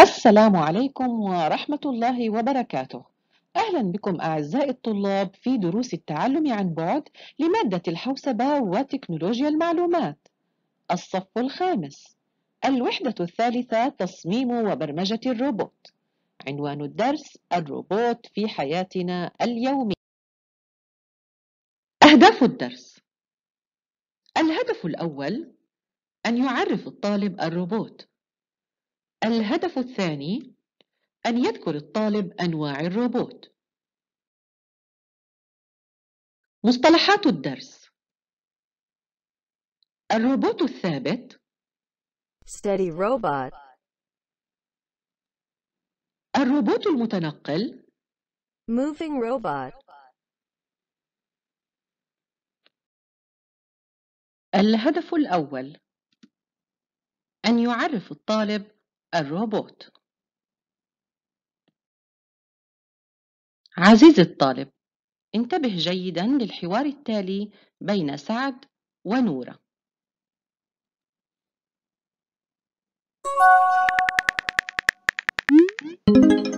السلام عليكم ورحمة الله وبركاته أهلا بكم أعزائي الطلاب في دروس التعلم عن بعد لمادة الحوسبة وتكنولوجيا المعلومات الصف الخامس الوحدة الثالثة تصميم وبرمجة الروبوت عنوان الدرس الروبوت في حياتنا اليومية أهداف الدرس الهدف الأول أن يعرف الطالب الروبوت الهدف الثاني أن يذكر الطالب أنواع الروبوت مصطلحات الدرس الروبوت الثابت steady robot الروبوت المتنقل moving robot الهدف الأول أن يعرف الطالب الروبوت عزيزي الطالب انتبه جيدا للحوار التالي بين سعد ونورة Thank you.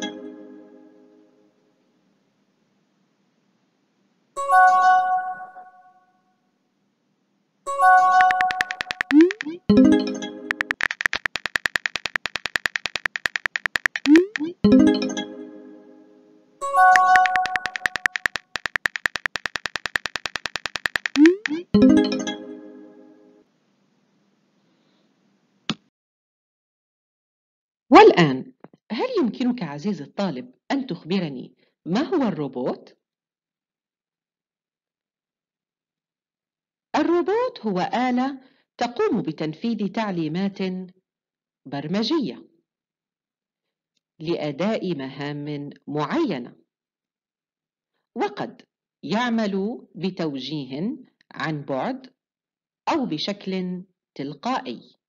عزيز الطالب أن تخبرني ما هو الروبوت؟ الروبوت هو آلة تقوم بتنفيذ تعليمات برمجية لأداء مهام معينة وقد يعمل بتوجيه عن بعد أو بشكل تلقائي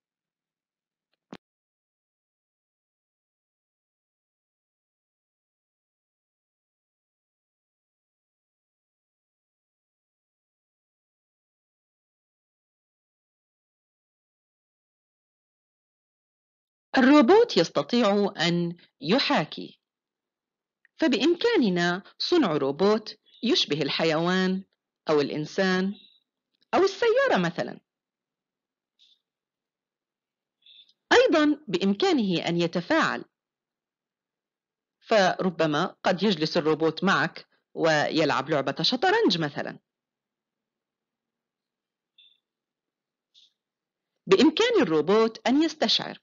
الروبوت يستطيع أن يحاكي فبإمكاننا صنع روبوت يشبه الحيوان أو الإنسان أو السيارة مثلا أيضا بإمكانه أن يتفاعل فربما قد يجلس الروبوت معك ويلعب لعبة شطرنج مثلا بإمكان الروبوت أن يستشعر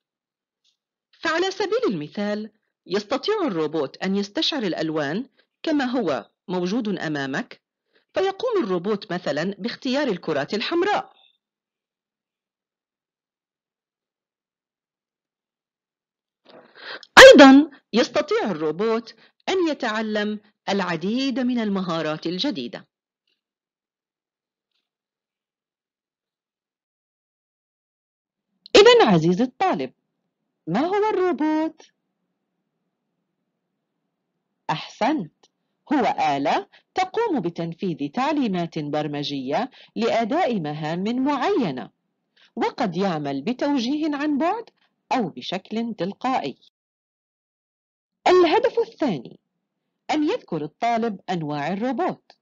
فعلى سبيل المثال يستطيع الروبوت أن يستشعر الألوان كما هو موجود أمامك فيقوم الروبوت مثلا باختيار الكرات الحمراء أيضا يستطيع الروبوت أن يتعلم العديد من المهارات الجديدة إذا عزيزي الطالب ما هو الروبوت؟ أحسنت هو آلة تقوم بتنفيذ تعليمات برمجية لأداء مهام معينة وقد يعمل بتوجيه عن بعد أو بشكل تلقائي الهدف الثاني أن يذكر الطالب أنواع الروبوت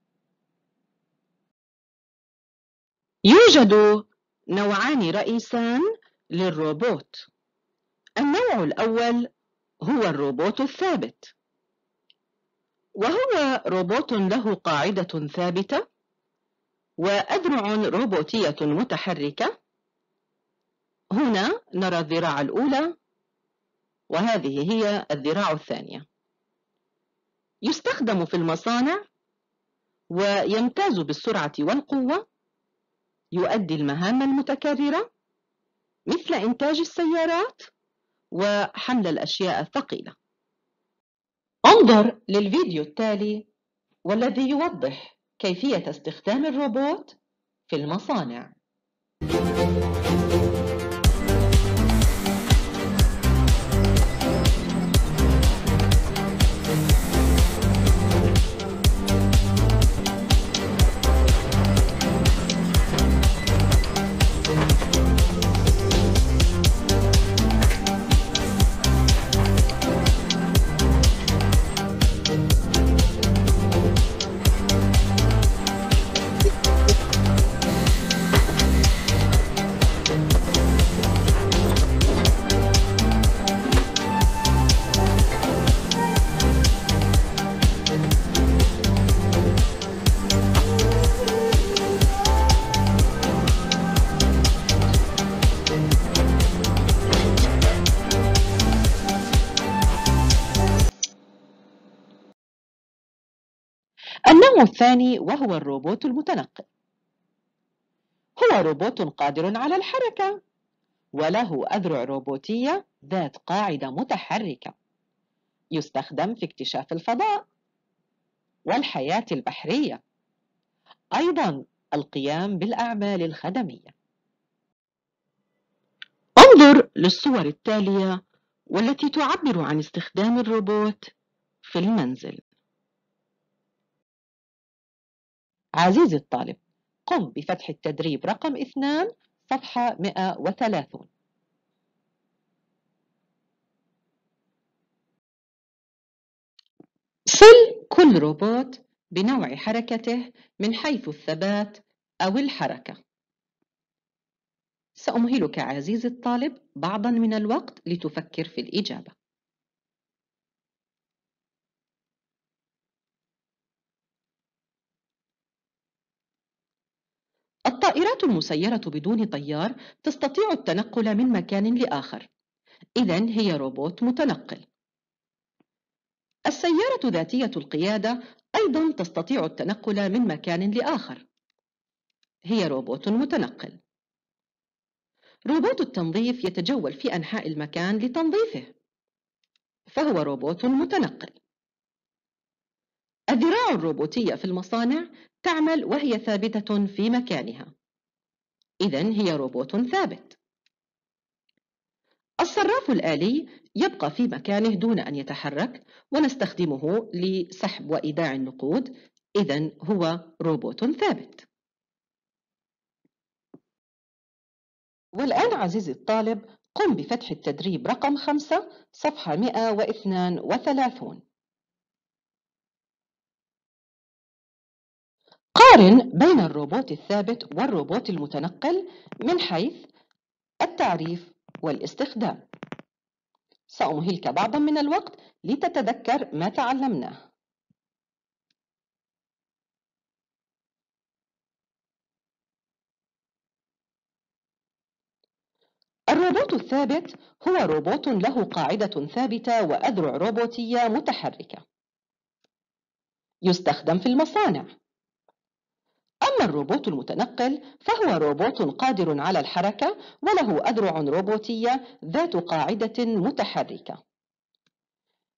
يوجد نوعان رئيسان للروبوت النوع الأول هو الروبوت الثابت وهو روبوت له قاعدة ثابتة وأذرع روبوتية متحركة هنا نرى الذراع الأولى وهذه هي الذراع الثانية يستخدم في المصانع ويمتاز بالسرعة والقوة يؤدي المهام المتكررة مثل إنتاج السيارات وحمل الأشياء الثقيلة انظر للفيديو التالي والذي يوضح كيفية استخدام الروبوت في المصانع الثاني وهو الروبوت المتنقل هو روبوت قادر على الحركة وله أذرع روبوتية ذات قاعدة متحركة يستخدم في اكتشاف الفضاء والحياة البحرية أيضا القيام بالأعمال الخدمية انظر للصور التالية والتي تعبر عن استخدام الروبوت في المنزل عزيزي الطالب قم بفتح التدريب رقم 2 صفحة 130 صل كل روبوت بنوع حركته من حيث الثبات أو الحركة سأمهلك عزيزي الطالب بعضا من الوقت لتفكر في الإجابة المسيرة بدون طيار تستطيع التنقل من مكان لآخر إذا هي روبوت متنقل السيارة ذاتية القيادة أيضا تستطيع التنقل من مكان لآخر هي روبوت متنقل روبوت التنظيف يتجول في أنحاء المكان لتنظيفه فهو روبوت متنقل الذراع الروبوتية في المصانع تعمل وهي ثابتة في مكانها إذا هي روبوت ثابت الصراف الآلي يبقى في مكانه دون أن يتحرك ونستخدمه لسحب وإيداع النقود إذا هو روبوت ثابت والآن عزيزي الطالب قم بفتح التدريب رقم 5 صفحة 132 قارن بين الروبوت الثابت والروبوت المتنقل من حيث التعريف والاستخدام سأمهلك بعضا من الوقت لتتذكر ما تعلمناه الروبوت الثابت هو روبوت له قاعدة ثابتة وأذرع روبوتية متحركة يستخدم في المصانع أما الروبوت المتنقل فهو روبوت قادر على الحركة وله أذرع روبوتية ذات قاعدة متحركة.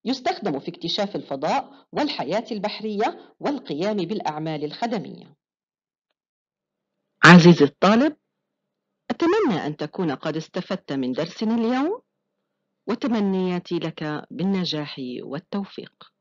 يستخدم في اكتشاف الفضاء والحياة البحرية والقيام بالأعمال الخدمية. عزيزي الطالب، أتمنى أن تكون قد استفدت من درسنا اليوم وتمنياتي لك بالنجاح والتوفيق.